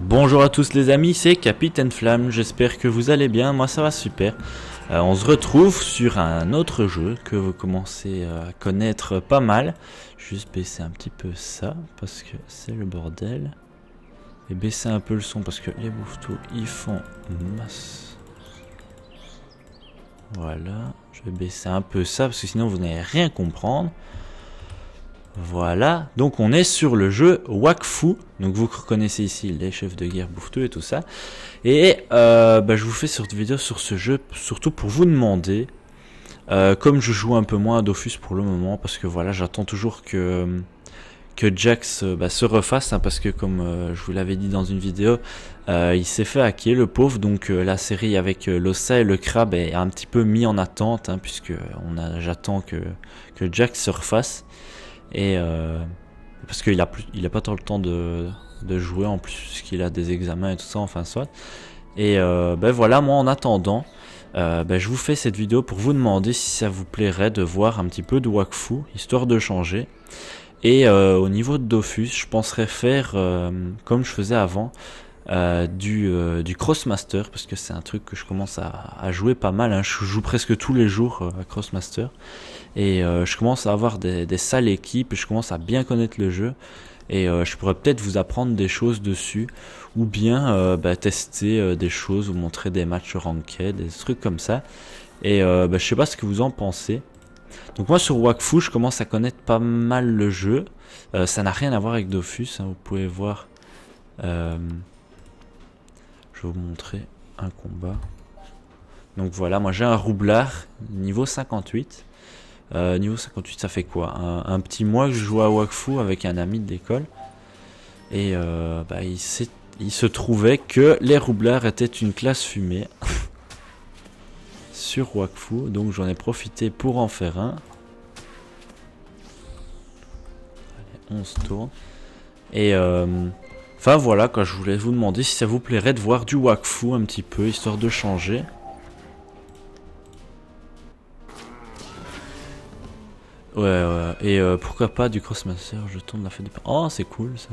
Bonjour à tous les amis, c'est Capitaine Flamme, j'espère que vous allez bien, moi ça va super. Euh, on se retrouve sur un autre jeu que vous commencez à connaître pas mal. Juste baisser un petit peu ça, parce que c'est le bordel. Et baisser un peu le son, parce que les bouffetous, ils font masse. Voilà, je vais baisser un peu ça, parce que sinon vous n'allez rien comprendre. Voilà, donc on est sur le jeu Wakfu. Donc vous reconnaissez ici les chefs de guerre Bouftou et tout ça. Et euh, bah, je vous fais cette vidéo sur ce jeu, surtout pour vous demander, euh, comme je joue un peu moins à Dofus pour le moment, parce que voilà, j'attends toujours que, que Jax euh, bah, se refasse, hein, parce que comme je vous l'avais dit dans une vidéo, il s'est fait hacker le pauvre, donc la série avec l'Ossa et le Crabe est un petit peu mis en attente, hein, puisque j'attends que, que Jax se refasse. Et euh, parce qu'il a il a pas tant le temps de, jouer en plus qu'il a des examens et tout ça, enfin soit. Et euh, ben voilà, moi en attendant, euh, ben, je vous fais cette vidéo pour vous demander si ça vous plairait de voir un petit peu de Wakfu, histoire de changer. Et au niveau de Dofus, je penserais faire comme je faisais avant, euh, du, euh, du Crossmaster, parce que c'est un truc que je commence à, jouer pas mal. Hein. Je joue presque tous les jours euh, à Crossmaster. Et je commence à avoir des, des sales équipes, je commence à bien connaître le jeu. Et je pourrais peut-être vous apprendre des choses dessus, ou bien bah, tester des choses, ou montrer des matchs ranked, des trucs comme ça. Et bah, je sais pas ce que vous en pensez. Donc moi sur Wakfu, je commence à connaître pas mal le jeu. ça n'a rien à voir avec Dofus, hein. vous pouvez voir. Je vais vous montrer un combat. Donc voilà, moi j'ai un roublard, niveau 58. Euh, niveau 58, ça fait quoi un, petit mois que je joue à Wakfu avec un ami de l'école. Et euh, bah, il, se trouvait que les roublards étaient une classe fumée sur Wakfu. Donc j'en ai profité pour en faire un. Allez, on se tourne. Et euh, Enfin voilà, quand je voulais vous demander si ça vous plairait de voir du Wakfu un petit peu, histoire de changer. Ouais, ouais. Et euh, pourquoi pas du Crossmaster, je tourne la fête de... Oh, c'est cool, ça.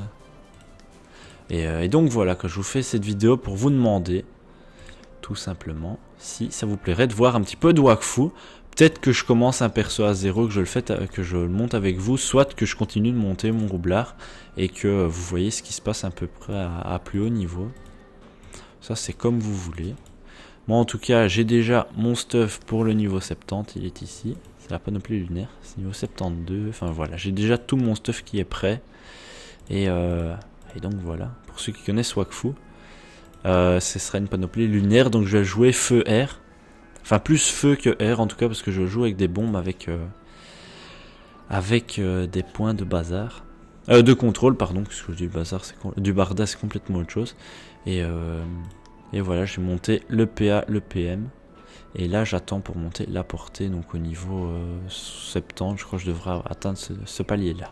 Et, euh, donc voilà, que je vous fais cette vidéo pour vous demander, tout simplement, si ça vous plairait de voir un petit peu de Wakfu. Peut-être que je commence un perso à zéro, que je le fais, que je le monte avec vous, soit que je continue de monter mon roublard et que vous voyez ce qui se passe à peu près à, plus haut niveau. Ça, c'est comme vous voulez. Moi, en tout cas, j'ai déjà mon stuff pour le niveau 70. Il est ici. C'est la panoplie lunaire. C'est niveau 72. Enfin, voilà. J'ai déjà tout mon stuff qui est prêt. Et, euh, donc, voilà. Pour ceux qui connaissent Wakfu, euh, ce sera une panoplie lunaire. Donc, je vais jouer feu-air. Enfin, plus feu que air en tout cas, parce que je joue avec des bombes avec, euh, avec euh, des points de bazar. Euh, de contrôle, pardon, parce que du bazar, c'est du barda, c'est complètement autre chose. Et, et voilà, j'ai monté le PA, le PM. Et là, j'attends pour monter la portée. Donc, au niveau 70, je crois que je devrais atteindre ce palier-là.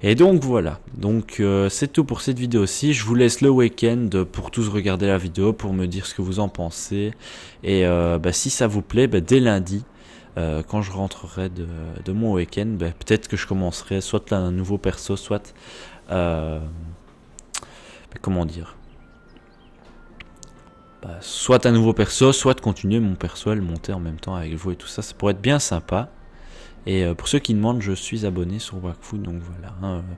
Et donc voilà, donc euh, c'est tout pour cette vidéo-ci. Je vous laisse le week-end pour tous regarder la vidéo, pour me dire ce que vous en pensez. Et euh, bah, si ça vous plaît, bah, dès lundi, euh, quand je rentrerai de, mon week-end, bah, peut-être que je commencerai soit un nouveau perso, soit... comment dire soit un nouveau perso, soit continuer mon perso à le monter en même temps avec vous et tout ça. Ça pourrait être bien sympa. Et euh, pour ceux qui demandent, je suis abonné sur Wakfu, donc voilà. Hein, euh.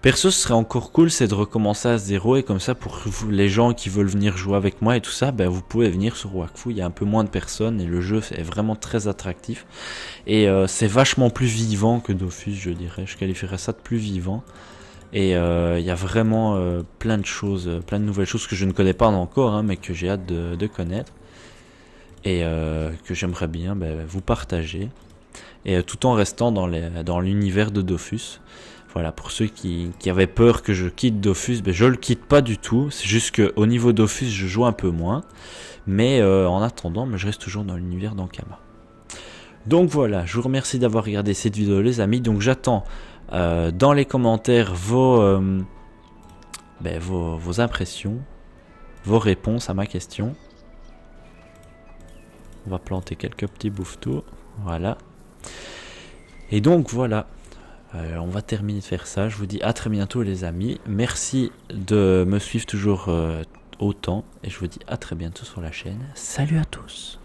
Perso, ce serait encore cool, c'est de recommencer à zéro et comme ça, pour les gens qui veulent venir jouer avec moi et tout ça, ben, vous pouvez venir sur Wakfu. Il y a un peu moins de personnes et le jeu est vraiment très attractif. Et euh, c'est vachement plus vivant que Dofus, je dirais. Je qualifierais ça de plus vivant. Et il y a vraiment plein de choses, plein de nouvelles choses que je ne connais pas encore, hein, mais que j'ai hâte de, connaître et que j'aimerais bien ben, vous partager et euh, tout en restant dans, l'univers dans de Dofus. Voilà, pour ceux qui, avaient peur que je quitte Dofus, ben je le quitte pas du tout. C'est juste qu'au niveau Dofus, je joue un peu moins. Mais euh, en attendant, ben je reste toujours dans l'univers d'Ankama. Donc voilà, je vous remercie d'avoir regardé cette vidéo les amis. Donc j'attends euh, dans les commentaires ben, vos, vos, impressions, vos réponses à ma question. On va planter quelques petits bouffetous. Voilà. Et donc voilà, euh, on va terminer de faire ça. Je vous dis à très bientôt les amis. Merci de me suivre toujours euh, autant. Et je vous dis à très bientôt sur la chaîne. Salut à tous